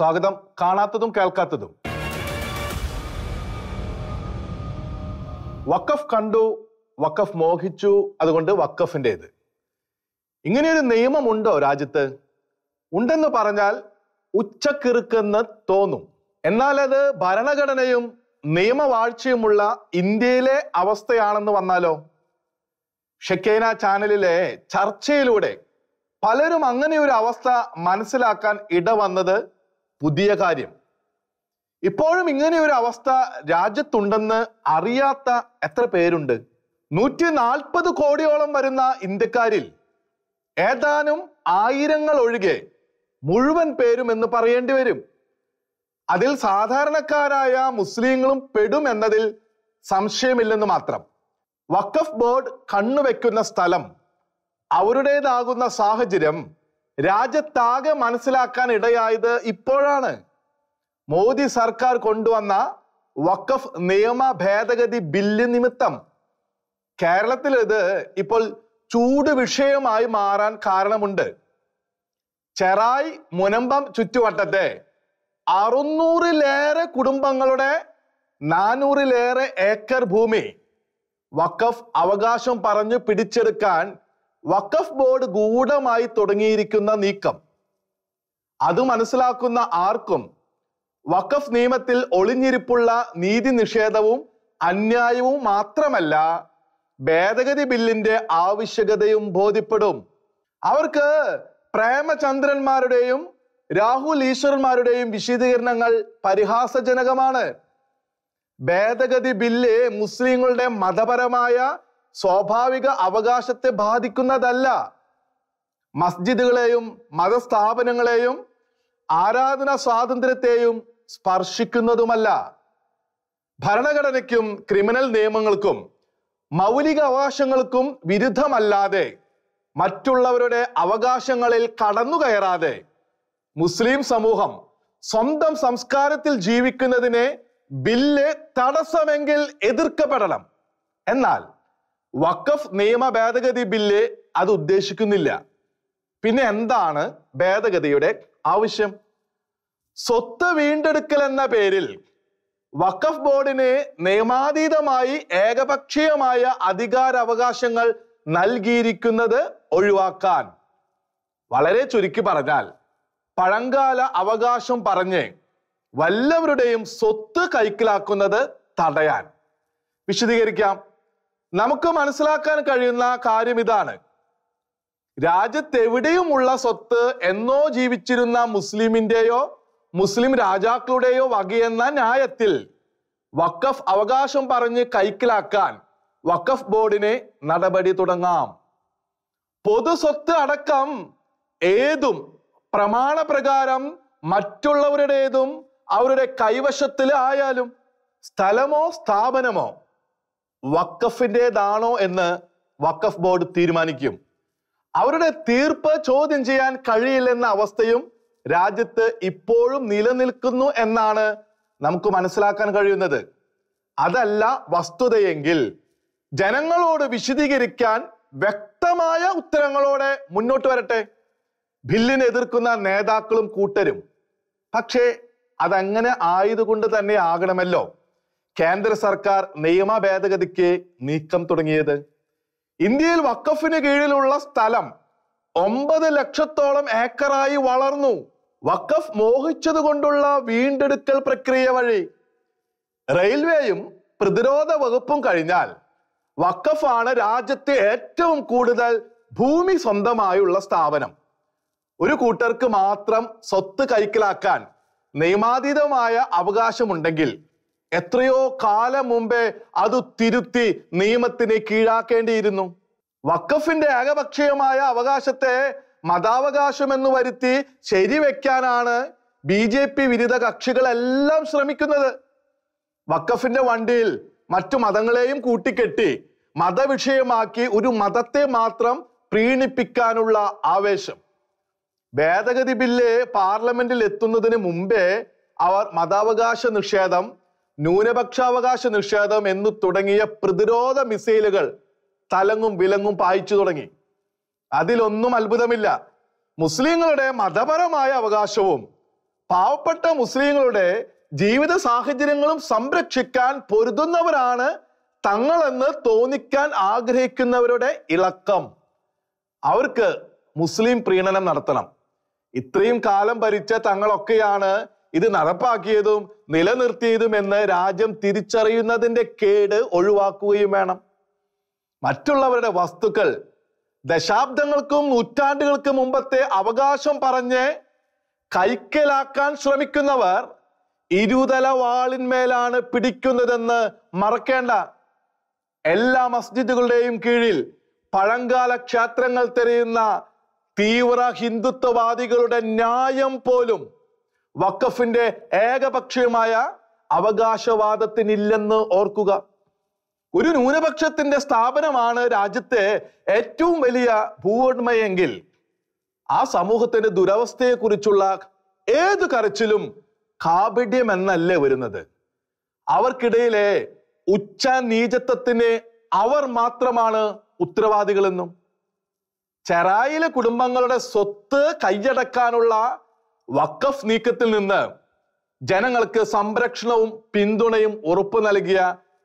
സ്വാഗതം കാണാത്തതും കേൾക്കാത്തതും വക്കഫ് കണ്ടു വക്കഫ് മോഹിച്ചു അതുകൊണ്ട് വക്കഫിൻ്റേത് ഇങ്ങനെയൊരു നിയമമുണ്ടോ രാജ്യത്ത് ഉണ്ടെന്ന് പറഞ്ഞാൽ ഉച്ചക്കിറുക്കെന്ന് തോന്നും എന്നാൽ അത് ഭരണഘടനയും നിയമവാഴ്ചയുമുള്ള ഇന്ത്യയിലെ അവസ്ഥയാണെന്ന് വന്നാലോ ഷെക്കേന ചാനലിലെ ചർച്ചയിലൂടെ പലരും അങ്ങനെ ഒരു അവസ്ഥ മനസ്സിലാക്കാൻ ഇടവന്നത് പുതിയ കാര്യം ഇപ്പോഴും ഇങ്ങനെ ഒരു അവസ്ഥ രാജ്യത്തുണ്ടെന്ന് അറിയാത്ത എത്ര പേരുണ്ട് നൂറ്റി നാൽപ്പത് കോടിയോളം വരുന്ന ഇന്ത്യക്കാരിൽ ഏതാനും ആയിരങ്ങൾ ഒഴികെ മുഴുവൻ പേരും എന്ന് പറയേണ്ടി വരും അതിൽ സാധാരണക്കാരായ മുസ്ലിങ്ങളും പെടും എന്നതിൽ സംശയമില്ലെന്ന് മാത്രം വഖഫ് ബോർഡ് കണ്ണുവെക്കുന്ന സ്ഥലം അവരുടേതാകുന്ന സാഹചര്യം രാജ്യത്താകെ മനസ്സിലാക്കാൻ ഇടയായത് ഇപ്പോഴാണ് മോദി സർക്കാർ കൊണ്ടുവന്ന വഖഫ് നിയമ ഭേദഗതി ബില്ല് നിമിത്തം കേരളത്തിൽ ഇത് ഇപ്പോൾ ചൂട് വിഷയമായി മാറാൻ കാരണമുണ്ട് ചെറായ് മുനമ്പം ചുറ്റുവട്ടത്തെ അറുന്നൂറിലേറെ കുടുംബങ്ങളുടെ നാനൂറിലേറെ ഏക്കർ ഭൂമി വഖഫ് അവകാശം പറഞ്ഞു പിടിച്ചെടുക്കാൻ വഖഫ് ബോർഡ് ഗൂഢമായി തുടങ്ങിയിരിക്കുന്ന നീക്കം അത് മനസ്സിലാക്കുന്ന ആർക്കും വഖഫ് നിയമത്തിൽ ഒളിഞ്ഞിരിപ്പുള്ള നീതി നിഷേധവും അന്യായവും മാത്രമല്ല ഭേദഗതി ബില്ലിന്റെ ആവശ്യകതയും ബോധ്യപ്പെടും അവർക്ക് പ്രേമചന്ദ്രന്മാരുടെയും രാഹുൽ ഈശ്വർമാരുടെയും വിശദീകരണങ്ങൾ പരിഹാസജനകമാണ് ഭേദഗതി ബില്ല് മുസ്ലിങ്ങളുടെ മതപരമായ സ്വാഭാവിക അവകാശത്തെ ബാധിക്കുന്നതല്ല മസ്ജിദുകളെയും മതസ്ഥാപനങ്ങളെയും ആരാധനാ സ്വാതന്ത്ര്യത്തെയും സ്പർശിക്കുന്നതുമല്ല ഭരണഘടനയ്ക്കും ക്രിമിനൽ നിയമങ്ങൾക്കും മൗലിക അവകാശങ്ങൾക്കും വിരുദ്ധമല്ലാതെ മറ്റുള്ളവരുടെ അവകാശങ്ങളിൽ കടന്നു കയറാതെ മുസ്ലിം സമൂഹം സ്വന്തം സംസ്കാരത്തിൽ ജീവിക്കുന്നതിനെ ബില്ല് തടസ്സമെങ്കിൽ എതിർക്കപ്പെടണം എന്നാൽ വഖഫ് നിയമ ഭേദഗതി ബില്ല് അത് ഉദ്ദേശിക്കുന്നില്ല പിന്നെ എന്താണ് ഭേദഗതിയുടെ ആവശ്യം സ്വത്ത് വീണ്ടെടുക്കൽ എന്ന പേരിൽ വഖഫ് ബോർഡിന് നിയമാതീതമായി ഏകപക്ഷീയമായ അധികാരാവകാശങ്ങൾ നൽകിയിരിക്കുന്നത് ഒഴിവാക്കാൻ വളരെ ചുരുക്കി പറഞ്ഞാൽ പഴങ്കാല അവകാശം പറഞ്ഞ് വല്ലവരുടെയും സ്വത്ത് കൈക്കലാക്കുന്നത് തടയാൻ വിശദീകരിക്കാം നമുക്ക് മനസ്സിലാക്കാൻ കഴിയുന്ന കാര്യം ഇതാണ് രാജ്യത്തെവിടെയുമുള്ള സ്വത്ത് എന്നോ ജീവിച്ചിരുന്ന മുസ്ലിമിന്റെയോ മുസ്ലിം രാജാക്കളുടെയോ വകയെന്ന ന്യായത്തിൽ വഖഫ് അവകാശം പറഞ്ഞ് കൈക്കലാക്കാൻ വഖഫ് ബോർഡിന് നടപടി തുടങ്ങാം പൊതു സ്വത്ത് അടക്കം ഏതും പ്രമാണപ്രകാരം മറ്റുള്ളവരുടേതും അവരുടെ കൈവശത്തിൽ ആയാലും സ്ഥലമോ സ്ഥാപനമോ വക്കഫിൻ്റെതാണോ എന്ന് വക്കഫ് ബോർഡ് തീരുമാനിക്കും അവരുടെ തീർപ്പ് ചോദ്യം ചെയ്യാൻ കഴിയില്ലെന്ന അവസ്ഥയും രാജ്യത്ത് ഇപ്പോഴും നിലനിൽക്കുന്നു എന്നാണ് നമുക്ക് മനസ്സിലാക്കാൻ കഴിയുന്നത് അതല്ല വസ്തുതയെങ്കിൽ ജനങ്ങളോട് വിശദീകരിക്കാൻ വ്യക്തമായ ഉത്തരങ്ങളോടെ മുന്നോട്ട് വരട്ടെ ബില്ലിനെ എതിർക്കുന്ന നേതാക്കളും കൂട്ടരും പക്ഷേ അതങ്ങനെ ആയതുകൊണ്ട് തന്നെ ആകണമല്ലോ കേന്ദ്ര സർക്കാർ നിയമ ഭേദഗതിക്ക് നീക്കം തുടങ്ങിയത് ഇന്ത്യയിൽ വക്കഫിന് കീഴിലുള്ള സ്ഥലം ഒമ്പത് ലക്ഷത്തോളം ഏക്കറായി വളർന്നു വക്കഫ് മോഹിച്ചത് കൊണ്ടുള്ള വീണ്ടെടുക്കൽ പ്രക്രിയ വഴി റെയിൽവേയും പ്രതിരോധ വകുപ്പും കഴിഞ്ഞാൽ വക്കഫാണ് രാജ്യത്തെ ഏറ്റവും കൂടുതൽ ഭൂമി സ്വന്തമായുള്ള സ്ഥാപനം ഒരു കൂട്ടർക്ക് മാത്രം സ്വത്ത് കൈക്കലാക്കാൻ നിയമാതീതമായ അവകാശമുണ്ടെങ്കിൽ എത്രയോ കാലം മുമ്പേ അത് തിരുത്തി നിയമത്തിനെ കീഴാക്കേണ്ടിയിരുന്നു വക്കഫിന്റെ ഏകപക്ഷീയമായ അവകാശത്തെ മതാവകാശം എന്ന് വരുത്തി ശരിവെക്കാനാണ് ബി ജെ പി വിരുദ്ധ കക്ഷികളെല്ലാം ശ്രമിക്കുന്നത് വക്കഫിന്റെ വണ്ടിയിൽ മറ്റു മതങ്ങളെയും കൂട്ടിക്കെട്ടി മതവിഷയമാക്കി ഒരു മതത്തെ മാത്രം പ്രീണിപ്പിക്കാനുള്ള ആവേശം ഭേദഗതി ബില്ല് പാർലമെന്റിൽ എത്തുന്നതിന് മുമ്പേ അവർ മതാവകാശ നിഷേധം ന്യൂനപക്ഷാവകാശ നിഷേധം എന്ന് തുടങ്ങിയ പ്രതിരോധ മിസൈലുകൾ തലങ്ങും വിലങ്ങും പായിച്ചു തുടങ്ങി അതിലൊന്നും അത്ഭുതമില്ല മുസ്ലിങ്ങളുടെ മതപരമായ അവകാശവും പാവപ്പെട്ട മുസ്ലിങ്ങളുടെ ജീവിത സാഹചര്യങ്ങളും സംരക്ഷിക്കാൻ പൊരുതുന്നവരാണ് തങ്ങളെന്ന് തോന്നിക്കാൻ ആഗ്രഹിക്കുന്നവരുടെ ഇളക്കം അവർക്ക് മുസ്ലിം പ്രീണനം നടത്തണം ഇത്രയും കാലം ഭരിച്ച തങ്ങളൊക്കെയാണ് ഇത് നടപ്പാക്കിയതും നിലനിർത്തിയതും എന്ന് രാജ്യം തിരിച്ചറിയുന്നതിൻ്റെ കേട് ഒഴിവാക്കുകയും വേണം മറ്റുള്ളവരുടെ വസ്തുക്കൾ ദശാബ്ദങ്ങൾക്കും നൂറ്റാണ്ടുകൾക്കും മുമ്പത്തെ അവകാശം പറഞ്ഞ് കൈക്കലാക്കാൻ ശ്രമിക്കുന്നവർ ഇരുതല വാളിന്മേലാണ് പിടിക്കുന്നതെന്ന് മറക്കേണ്ട എല്ലാ മസ്ജിദുകളുടെയും കീഴിൽ പഴങ്കാല ക്ഷേത്രങ്ങൾ തെരയുന്ന തീവ്ര ഹിന്ദുത്വവാദികളുടെ ന്യായം പോലും വക്കഫിന്റെ ഏകപക്ഷീയമായ അവകാശവാദത്തിനില്ലെന്ന് ഓർക്കുക ഒരു ന്യൂനപക്ഷത്തിന്റെ സ്ഥാപനമാണ് രാജ്യത്തെ ഏറ്റവും വലിയ ഭൂവുടമയെങ്കിൽ ആ സമൂഹത്തിന്റെ ദുരവസ്ഥയെക്കുറിച്ചുള്ള ഏത് കരച്ചിലും കാപഢ്യം വരുന്നത് അവർക്കിടയിലെ ഉച്ച നീചത്വത്തിന് അവർ മാത്രമാണ് ഉത്തരവാദികളെന്നും ചെറായിലെ കുടുംബങ്ങളുടെ സ്വത്ത് കൈയടക്കാനുള്ള വഖഫ് നീക്കത്തിൽ നിന്ന് ജനങ്ങൾക്ക് സംരക്ഷണവും പിന്തുണയും ഉറപ്പു നൽകിയ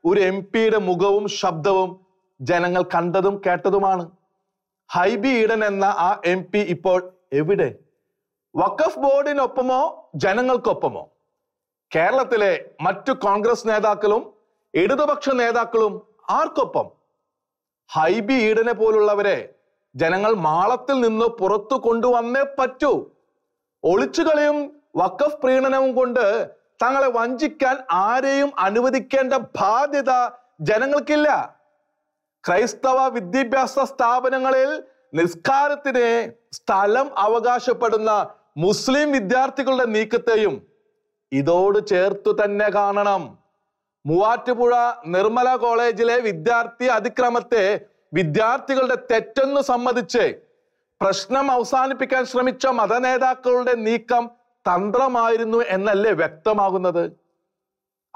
ഒരു എം പിയുടെ മുഖവും ശബ്ദവും ജനങ്ങൾ കണ്ടതും കേട്ടതുമാണ് ഹൈബി ഈഡൻ എന്ന ആ എം പി ഇപ്പോൾ എവിടെ വഖഫ് ബോർഡിനൊപ്പമോ ജനങ്ങൾക്കൊപ്പമോ കേരളത്തിലെ മറ്റു കോൺഗ്രസ് നേതാക്കളും ഇടതുപക്ഷ നേതാക്കളും ആർക്കൊപ്പം ഹൈബി ഈഡനെ പോലുള്ളവരെ ജനങ്ങൾ മാളത്തിൽ നിന്ന് പുറത്തു കൊണ്ടുവന്നേ പറ്റൂ ഒളിച്ചുകളിയും വക്കഫ് പ്രീണനവും കൊണ്ട് തങ്ങളെ വഞ്ചിക്കാൻ ആരെയും അനുവദിക്കേണ്ട ബാധ്യത ജനങ്ങൾക്കില്ല ക്രൈസ്തവ വിദ്യാഭ്യാസ സ്ഥാപനങ്ങളിൽ നിസ്കാരത്തിന് സ്ഥലം അവകാശപ്പെടുന്ന മുസ്ലിം വിദ്യാർത്ഥികളുടെ നീക്കത്തെയും ഇതോട് ചേർത്തു തന്നെ കാണണം മൂവാറ്റുപുഴ നിർമ്മല കോളേജിലെ വിദ്യാർത്ഥി അതിക്രമത്തെ വിദ്യാർത്ഥികളുടെ തെറ്റെന്ന് സമ്മതിച്ച് പ്രശ്നം അവസാനിപ്പിക്കാൻ ശ്രമിച്ച നേതാക്കളുടെ നീക്കം തന്ത്രമായിരുന്നു എന്നല്ലേ വ്യക്തമാകുന്നത്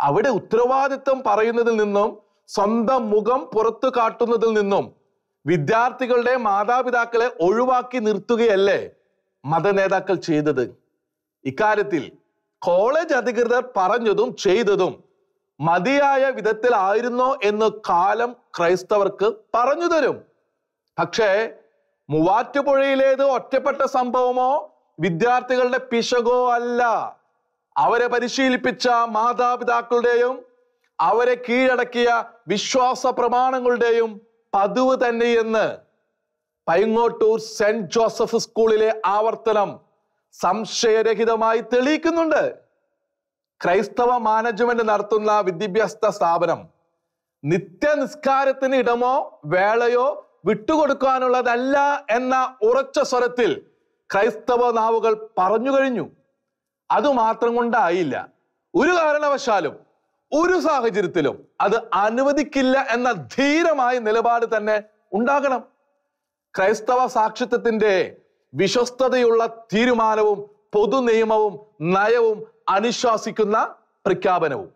അവിടെ ഉത്തരവാദിത്വം പറയുന്നതിൽ നിന്നും സ്വന്തം മുഖം പുറത്തു കാട്ടുന്നതിൽ നിന്നും വിദ്യാർത്ഥികളുടെ മാതാപിതാക്കളെ ഒഴിവാക്കി നിർത്തുകയല്ലേ നേതാക്കൾ ചെയ്തത് ഇക്കാര്യത്തിൽ കോളേജ് അധികൃതർ പറഞ്ഞതും ചെയ്തതും മതിയായ വിധത്തിലായിരുന്നോ എന്ന് കാലം ക്രൈസ്തവർക്ക് പറഞ്ഞു തരും പക്ഷേ മൂവാറ്റുപുഴയിലേത് ഒറ്റപ്പെട്ട സംഭവമോ വിദ്യാർത്ഥികളുടെ പിശകോ അല്ല അവരെ പരിശീലിപ്പിച്ച മാതാപിതാക്കളുടെയും അവരെ കീഴടക്കിയ വിശ്വാസ പ്രമാണങ്ങളുടെയും പതിവ് തന്നെയെന്ന് പൈങ്ങോട്ടൂർ സെന്റ് ജോസഫ് സ്കൂളിലെ ആവർത്തനം സംശയരഹിതമായി തെളിയിക്കുന്നുണ്ട് ക്രൈസ്തവ മാനേജ്മെന്റ് നടത്തുന്ന വിദ്യാഭ്യാസ സ്ഥാപനം നിത്യനിസ്കാരത്തിന് ഇടമോ വേളയോ വിട്ടുകൊടുക്കാനുള്ളതല്ല എന്ന ഉറച്ച സ്വരത്തിൽ ക്രൈസ്തവ നാവുകൾ പറഞ്ഞു കഴിഞ്ഞു അതുമാത്രം കൊണ്ടായില്ല ഒരു കാരണവശാലും ഒരു സാഹചര്യത്തിലും അത് അനുവദിക്കില്ല എന്ന ധീരമായ നിലപാട് തന്നെ ഉണ്ടാകണം ക്രൈസ്തവ സാക്ഷിത്വത്തിന്റെ വിശ്വസ്തതയുള്ള തീരുമാനവും പൊതു നിയമവും നയവും അനുശാസിക്കുന്ന പ്രഖ്യാപനവും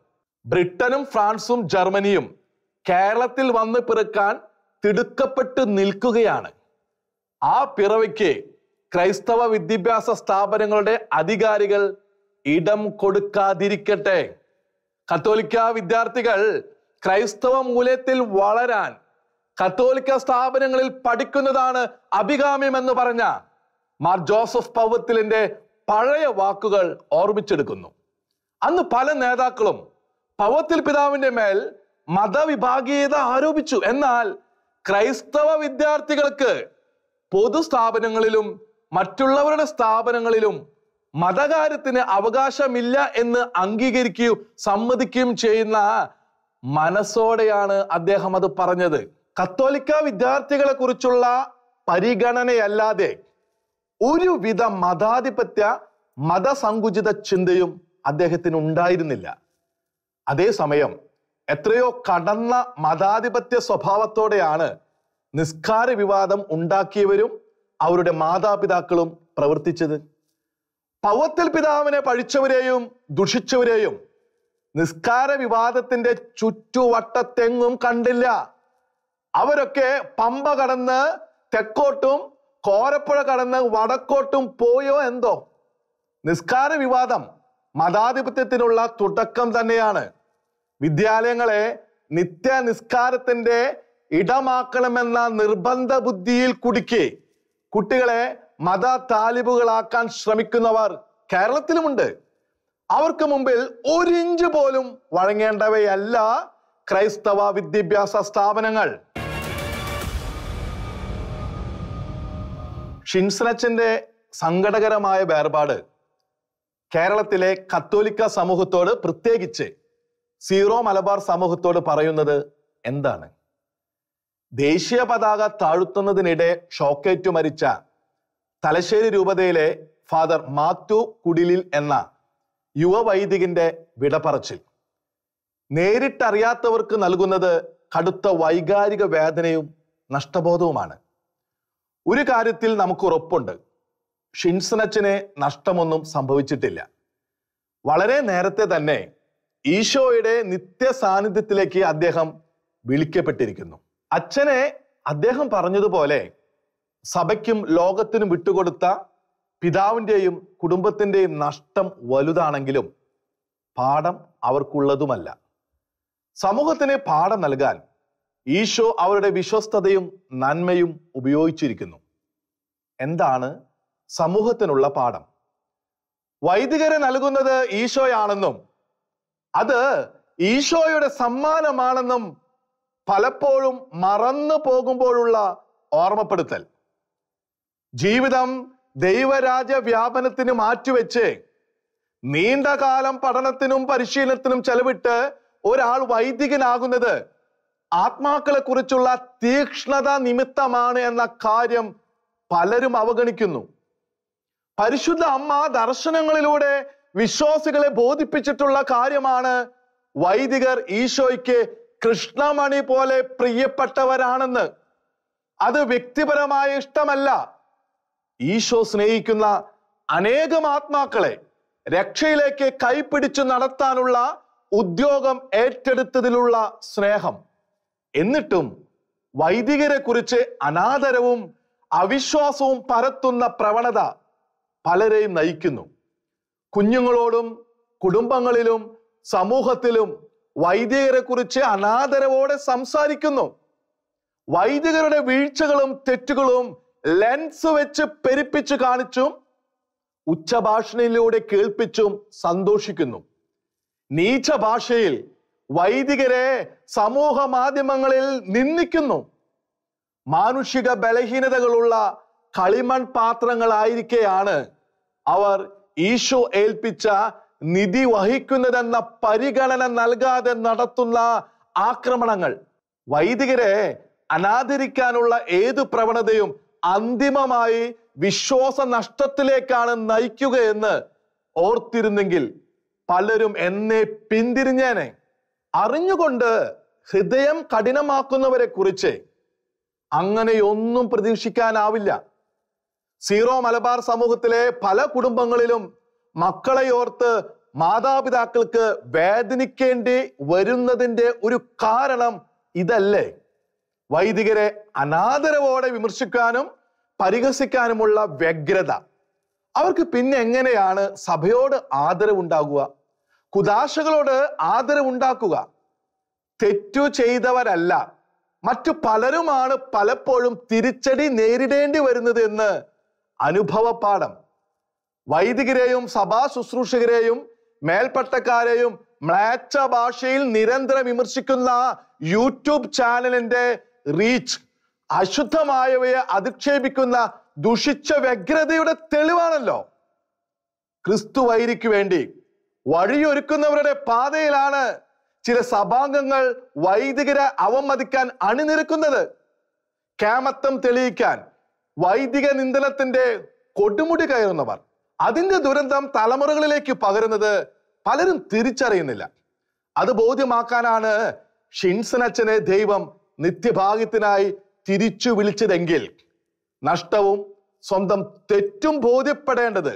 ബ്രിട്ടനും ഫ്രാൻസും ജർമ്മനിയും കേരളത്തിൽ വന്ന് പിറക്കാൻ തിടുക്കപ്പെട്ട് നിൽക്കുകയാണ് ആ പിറവിക്ക് ക്രൈസ്തവ വിദ്യാഭ്യാസ സ്ഥാപനങ്ങളുടെ അധികാരികൾ ഇടം കൊടുക്കാതിരിക്കട്ടെ കത്തോലിക്ക വിദ്യാർത്ഥികൾ ക്രൈസ്തവ മൂല്യത്തിൽ വളരാൻ കത്തോലിക്ക സ്ഥാപനങ്ങളിൽ പഠിക്കുന്നതാണ് അഭികാമ്യമെന്ന് പറഞ്ഞ മാർ ജോസഫ് പൗവത്തിലിന്റെ പഴയ വാക്കുകൾ ഓർമ്മിച്ചെടുക്കുന്നു അന്ന് പല നേതാക്കളും പവത്തിൽ പിതാവിന്റെ മേൽ മതവിഭാഗീയത ആരോപിച്ചു എന്നാൽ ക്രൈസ്തവ വിദ്യാർത്ഥികൾക്ക് പൊതു സ്ഥാപനങ്ങളിലും മറ്റുള്ളവരുടെ സ്ഥാപനങ്ങളിലും മതകാര്യത്തിന് അവകാശമില്ല എന്ന് അംഗീകരിക്കുകയും സമ്മതിക്കുകയും ചെയ്യുന്ന മനസ്സോടെയാണ് അദ്ദേഹം അത് പറഞ്ഞത് കത്തോലിക്ക വിദ്യാർത്ഥികളെ കുറിച്ചുള്ള പരിഗണനയല്ലാതെ ഒരുവിധ മതാധിപത്യ മതസങ്കുചിത ചിന്തയും അദ്ദേഹത്തിന് ഉണ്ടായിരുന്നില്ല അതേസമയം എത്രയോ കടന്ന മതാധിപത്യ സ്വഭാവത്തോടെയാണ് നിസ്കാര വിവാദം ഉണ്ടാക്കിയവരും അവരുടെ മാതാപിതാക്കളും പ്രവർത്തിച്ചത് പവത്തിൽ പിതാവിനെ പഴിച്ചവരെയും ദുഷിച്ചവരെയും നിസ്കാര വിവാദത്തിന്റെ ചുറ്റുവട്ടത്തെങ്ങും കണ്ടില്ല അവരൊക്കെ പമ്പ കടന്ന് തെക്കോട്ടും കോരപ്പുഴ കടന്ന് വടക്കോട്ടും പോയോ എന്തോ നിസ്കാര വിവാദം മതാധിപത്യത്തിനുള്ള തുടക്കം തന്നെയാണ് വിദ്യാലയങ്ങളെ നിത്യനിസ്കാരത്തിന്റെ ഇടമാക്കണമെന്ന നിർബന്ധ ബുദ്ധിയിൽ കുടുക്കി കുട്ടികളെ മത താലിബുകളാക്കാൻ ശ്രമിക്കുന്നവർ കേരളത്തിലുമുണ്ട് അവർക്ക് മുമ്പിൽ ഒരു ഇഞ്ച് പോലും വഴങ്ങേണ്ടവയല്ല ക്രൈസ്തവ വിദ്യാഭ്യാസ സ്ഥാപനങ്ങൾ ഷിൻസനച്ചന്റെ സങ്കടകരമായ വേർപാട് കേരളത്തിലെ കത്തോലിക്ക സമൂഹത്തോട് പ്രത്യേകിച്ച് സീറോ മലബാർ സമൂഹത്തോട് പറയുന്നത് എന്താണ് ദേശീയ പതാക താഴ്ത്തുന്നതിനിടെ ഷോക്കേറ്റു മരിച്ച തലശ്ശേരി രൂപതയിലെ ഫാദർ മാത്യു കുടിലിൽ എന്ന യുവവൈദികന്റെ വിടപറച്ചിൽ നേരിട്ടറിയാത്തവർക്ക് നൽകുന്നത് കടുത്ത വൈകാരിക വേദനയും നഷ്ടബോധവുമാണ് ഒരു കാര്യത്തിൽ നമുക്ക് ഉറപ്പുണ്ട് ഷിൻസനച്ചിനെ നഷ്ടമൊന്നും സംഭവിച്ചിട്ടില്ല വളരെ നേരത്തെ തന്നെ ഈശോയുടെ നിത്യ സാന്നിധ്യത്തിലേക്ക് അദ്ദേഹം വിളിക്കപ്പെട്ടിരിക്കുന്നു അച്ഛനെ അദ്ദേഹം പറഞ്ഞതുപോലെ സഭയ്ക്കും ലോകത്തിനും വിട്ടുകൊടുത്ത പിതാവിൻ്റെയും കുടുംബത്തിൻ്റെയും നഷ്ടം വലുതാണെങ്കിലും പാഠം അവർക്കുള്ളതുമല്ല സമൂഹത്തിന് പാഠം നൽകാൻ ഈശോ അവരുടെ വിശ്വസ്തതയും നന്മയും ഉപയോഗിച്ചിരിക്കുന്നു എന്താണ് സമൂഹത്തിനുള്ള പാഠം വൈദികരെ നൽകുന്നത് ഈശോയാണെന്നും അത് ഈശോയുടെ സമ്മാനമാണെന്നും പലപ്പോഴും മറന്നു പോകുമ്പോഴുള്ള ഓർമ്മപ്പെടുത്തൽ ജീവിതം ദൈവരാജ വ്യാപനത്തിന് മാറ്റിവെച്ച് നീണ്ടകാലം പഠനത്തിനും പരിശീലനത്തിനും ചെലവിട്ട് ഒരാൾ വൈദികനാകുന്നത് ആത്മാക്കളെ കുറിച്ചുള്ള തീക്ഷ്ണത നിമിത്തമാണ് എന്ന കാര്യം പലരും അവഗണിക്കുന്നു പരിശുദ്ധ അമ്മ ദർശനങ്ങളിലൂടെ വിശ്വാസികളെ ബോധിപ്പിച്ചിട്ടുള്ള കാര്യമാണ് വൈദികർ ഈശോയ്ക്ക് കൃഷ്ണമണി പോലെ പ്രിയപ്പെട്ടവരാണെന്ന് അത് വ്യക്തിപരമായ ഇഷ്ടമല്ല ഈശോ സ്നേഹിക്കുന്ന അനേകം ആത്മാക്കളെ രക്ഷയിലേക്ക് കൈപിടിച്ചു നടത്താനുള്ള ഉദ്യോഗം ഏറ്റെടുത്തതിലുള്ള സ്നേഹം എന്നിട്ടും വൈദികരെ കുറിച്ച് അനാദരവും അവിശ്വാസവും പരത്തുന്ന പ്രവണത പലരെയും നയിക്കുന്നു കുഞ്ഞുങ്ങളോടും കുടുംബങ്ങളിലും സമൂഹത്തിലും കുറിച്ച് അനാദരവോടെ സംസാരിക്കുന്നു വൈദികരുടെ വീഴ്ചകളും തെറ്റുകളും ലെൻസ് വെച്ച് പെരുപ്പിച്ചു കാണിച്ചും ഉച്ചഭാഷണിലൂടെ കേൾപ്പിച്ചും സന്തോഷിക്കുന്നു നീച്ച ഭാഷയിൽ വൈദികരെ സമൂഹ മാധ്യമങ്ങളിൽ നിന്ദിക്കുന്നു മാനുഷിക ബലഹീനതകളുള്ള കളിമൺ പാത്രങ്ങളായിരിക്കെയാണ് അവർ ഈശോ ഏൽപ്പിച്ച നിധി വഹിക്കുന്നതെന്ന പരിഗണന നൽകാതെ നടത്തുന്ന ആക്രമണങ്ങൾ വൈദികരെ അനാദരിക്കാനുള്ള ഏത് പ്രവണതയും അന്തിമമായി വിശ്വാസ നഷ്ടത്തിലേക്കാണ് നയിക്കുകയെന്ന് ഓർത്തിരുന്നെങ്കിൽ പലരും എന്നെ പിന്തിരിഞ്ഞേനെ അറിഞ്ഞുകൊണ്ട് ഹൃദയം കഠിനമാക്കുന്നവരെ കുറിച്ച് അങ്ങനെയൊന്നും പ്രതീക്ഷിക്കാനാവില്ല സീറോ മലബാർ സമൂഹത്തിലെ പല കുടുംബങ്ങളിലും മക്കളെ ഓർത്ത് മാതാപിതാക്കൾക്ക് വേദനിക്കേണ്ടി വരുന്നതിൻ്റെ ഒരു കാരണം ഇതല്ലേ വൈദികരെ അനാദരവോടെ വിമർശിക്കാനും പരിഹസിക്കാനുമുള്ള വ്യഗ്രത അവർക്ക് പിന്നെ എങ്ങനെയാണ് സഭയോട് ആദരവുണ്ടാകുക കുദാശകളോട് ആദരവുണ്ടാക്കുക തെറ്റു ചെയ്തവരല്ല മറ്റു പലരുമാണ് പലപ്പോഴും തിരിച്ചടി നേരിടേണ്ടി വരുന്നത് എന്ന് അനുഭവപാഠം വൈദികരെയും സഭാ ശുശ്രൂഷകരെയും മേൽപ്പട്ടക്കാരെയും മ്ലാച്ച ഭാഷയിൽ നിരന്തരം വിമർശിക്കുന്ന യൂട്യൂബ് ചാനലിന്റെ റീച്ച് അശുദ്ധമായവയെ അധിക്ഷേപിക്കുന്ന ദുഷിച്ച വ്യഗ്രതയുടെ തെളിവാണല്ലോ ക്രിസ്തു വൈരിക്ക് വേണ്ടി വഴിയൊരുക്കുന്നവരുടെ പാതയിലാണ് ചില സഭാംഗങ്ങൾ വൈദികരെ അവമതിക്കാൻ അണിനിരക്കുന്നത് കാമത്തം തെളിയിക്കാൻ വൈദിക നിന്ദനത്തിന്റെ കൊടുമുടി കയറുന്നവർ അതിന്റെ ദുരന്തം തലമുറകളിലേക്ക് പകരുന്നത് പലരും തിരിച്ചറിയുന്നില്ല അത് ബോധ്യമാക്കാനാണ് ഷിൻസനച്ഛനെ ദൈവം നിത്യഭാഗ്യത്തിനായി തിരിച്ചു വിളിച്ചതെങ്കിൽ നഷ്ടവും സ്വന്തം തെറ്റും ബോധ്യപ്പെടേണ്ടത്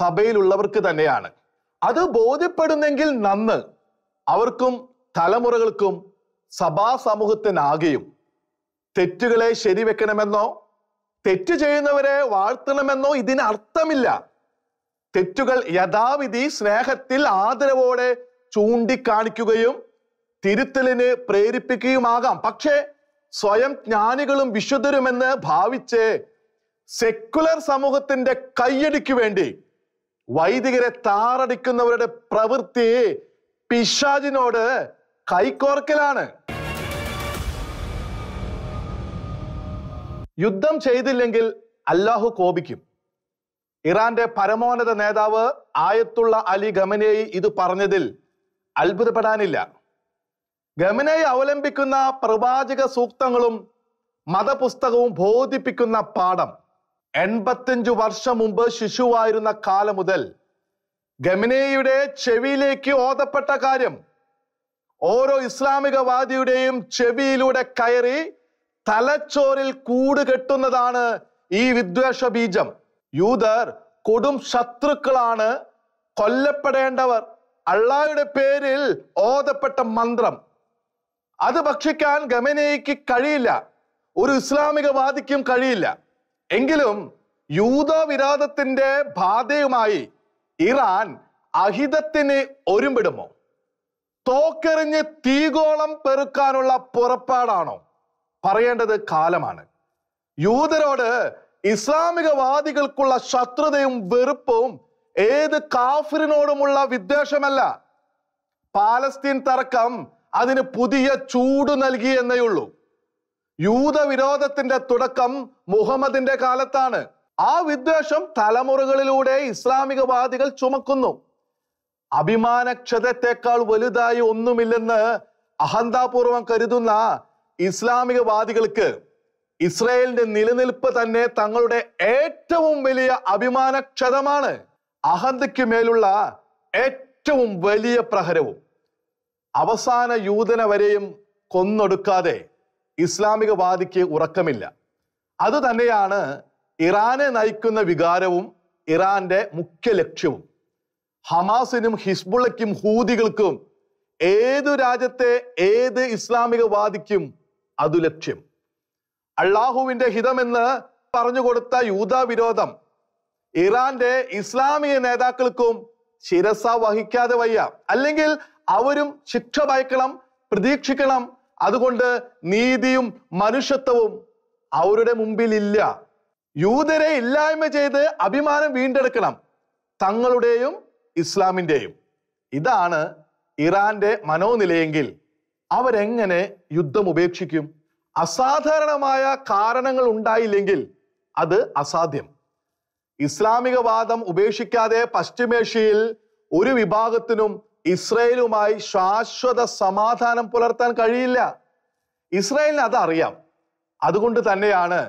സഭയിലുള്ളവർക്ക് തന്നെയാണ് അത് ബോധ്യപ്പെടുന്നെങ്കിൽ നന്ന് അവർക്കും തലമുറകൾക്കും സഭാ സമൂഹത്തിനാകെയും തെറ്റുകളെ ശരിവെക്കണമെന്നോ തെറ്റ് ചെയ്യുന്നവരെ വാഴ്ത്തണമെന്നോ ഇതിന് അർത്ഥമില്ല തെറ്റുകൾ യഥാവിധി സ്നേഹത്തിൽ ആദരവോടെ ചൂണ്ടിക്കാണിക്കുകയും തിരുത്തലിന് പ്രേരിപ്പിക്കുകയുമാകാം പക്ഷേ സ്വയം ജ്ഞാനികളും വിശുദ്ധരുമെന്ന് ഭാവിച്ച് സെക്കുലർ സമൂഹത്തിന്റെ കയ്യടിക്ക് വേണ്ടി വൈദികരെ താറടിക്കുന്നവരുടെ പ്രവൃത്തി പിശാജിനോട് കൈക്കോർക്കലാണ് യുദ്ധം ചെയ്തില്ലെങ്കിൽ അല്ലാഹു കോപിക്കും ഇറാന്റെ പരമോന്നത നേതാവ് ആയത്തുള്ള അലി ഖമനേയി ഇത് പറഞ്ഞതിൽ അത്ഭുതപ്പെടാനില്ല ഖമനേയി അവലംബിക്കുന്ന പ്രവാചക സൂക്തങ്ങളും മതപുസ്തകവും ബോധിപ്പിക്കുന്ന പാഠം എൺപത്തിയഞ്ചു വർഷം മുമ്പ് ശിശുവായിരുന്ന കാലം മുതൽ ഗമനേയുടെ ചെവിയിലേക്ക് ഓതപ്പെട്ട കാര്യം ഓരോ ഇസ്ലാമികവാദിയുടെയും ചെവിയിലൂടെ കയറി തലച്ചോറിൽ കൂട് കെട്ടുന്നതാണ് ഈ വിദ്വേഷ ബീജം യൂതർ കൊടും ശത്രുക്കളാണ് കൊല്ലപ്പെടേണ്ടവർ അള്ളായുടെ പേരിൽ ഓതപ്പെട്ട മന്ത്രം അത് ഭക്ഷിക്കാൻ ഗമനയ്ക്ക് കഴിയില്ല ഒരു ഇസ്ലാമികവാദിക്കും കഴിയില്ല എങ്കിലും യൂതവിരാധത്തിന്റെ ബാധയുമായി ഇറാൻ അഹിതത്തിന് ഒരുമ്പിടുമോ തോക്കെറിഞ്ഞ് തീകോളം പെറുക്കാനുള്ള പുറപ്പാടാണോ പറയേണ്ടത് കാലമാണ് യൂതരോട് ഇസ്ലാമികവാദികൾക്കുള്ള ശത്രുതയും വെറുപ്പും ഏത് കാഫിറിനോടുമുള്ള വിദ്വേഷമല്ല പാലസ്തീൻ തർക്കം അതിന് പുതിയ ചൂട് നൽകി എന്നേയുള്ളൂ യൂതവിരോധത്തിന്റെ തുടക്കം മുഹമ്മദിന്റെ കാലത്താണ് ആ വിദ്വേഷം തലമുറകളിലൂടെ ഇസ്ലാമികവാദികൾ ചുമക്കുന്നു അഭിമാനക്ഷതത്തെക്കാൾ വലുതായി ഒന്നുമില്ലെന്ന് അഹന്താപൂർവം കരുതുന്ന ഇസ്ലാമികവാദികൾക്ക് ഇസ്രയേലിന്റെ നിലനിൽപ്പ് തന്നെ തങ്ങളുടെ ഏറ്റവും വലിയ അഭിമാനക്ഷതമാണ് അഹന്തയ്ക്ക് മേലുള്ള ഏറ്റവും വലിയ പ്രഹരവും അവസാന യൂതന വരെയും കൊന്നൊടുക്കാതെ ഇസ്ലാമികവാദിക്ക് ഉറക്കമില്ല അത് തന്നെയാണ് ഇറാനെ നയിക്കുന്ന വികാരവും ഇറാന്റെ മുഖ്യ ലക്ഷ്യവും ഹമാസിനും ഹിസ്ബുള്ളയ്ക്കും ഹൂതികൾക്കും ഏതു രാജ്യത്തെ ഏത് ഇസ്ലാമികവാദിക്കും അതു ലക്ഷ്യം അള്ളാഹുവിന്റെ ഹിതമെന്ന് പറഞ്ഞുകൊടുത്ത യൂത വിരോധം ഇറാന്റെ ഇസ്ലാമിക നേതാക്കൾക്കും ശിരസ വഹിക്കാതെ വയ്യ അല്ലെങ്കിൽ അവരും ശിക്ഷ ഭയക്കണം പ്രതീക്ഷിക്കണം അതുകൊണ്ട് നീതിയും മനുഷ്യത്വവും അവരുടെ മുമ്പിൽ ഇല്ല യൂതരെ ഇല്ലായ്മ ചെയ്ത് അഭിമാനം വീണ്ടെടുക്കണം തങ്ങളുടെയും ഇസ്ലാമിൻ്റെയും ഇതാണ് ഇറാന്റെ മനോനിലയെങ്കിൽ അവരെങ്ങനെ യുദ്ധം ഉപേക്ഷിക്കും അസാധാരണമായ കാരണങ്ങൾ ഉണ്ടായില്ലെങ്കിൽ അത് അസാധ്യം ഇസ്ലാമിക വാദം ഉപേക്ഷിക്കാതെ പശ്ചിമേഷ്യയിൽ ഒരു വിഭാഗത്തിനും ഇസ്രയേലുമായി ശാശ്വത സമാധാനം പുലർത്താൻ കഴിയില്ല ഇസ്രയേലിന് അതറിയാം അതുകൊണ്ട് തന്നെയാണ്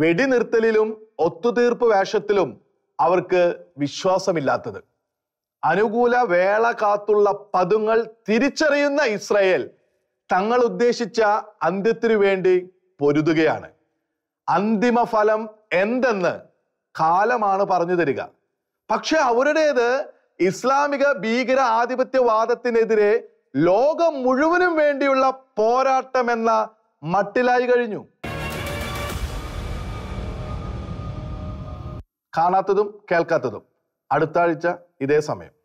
വെടിനിർത്തലിലും ഒത്തുതീർപ്പ് വേഷത്തിലും അവർക്ക് വിശ്വാസമില്ലാത്തത് അനുകൂല വേള കാത്തുള്ള പതുങ്ങൾ തിരിച്ചറിയുന്ന ഇസ്രയേൽ തങ്ങൾ ഉദ്ദേശിച്ച അന്ത്യത്തിനു വേണ്ടി പൊരുതുകയാണ് അന്തിമ ഫലം എന്തെന്ന് കാലമാണ് പറഞ്ഞു തരിക പക്ഷെ അവരുടേത് ഇസ്ലാമിക ഭീകര ആധിപത്യവാദത്തിനെതിരെ ലോകം മുഴുവനും വേണ്ടിയുള്ള പോരാട്ടം എന്ന മട്ടിലായി കഴിഞ്ഞു കാണാത്തതും കേൾക്കാത്തതും അടുത്ത ആഴ്ച ഇതേ സമയം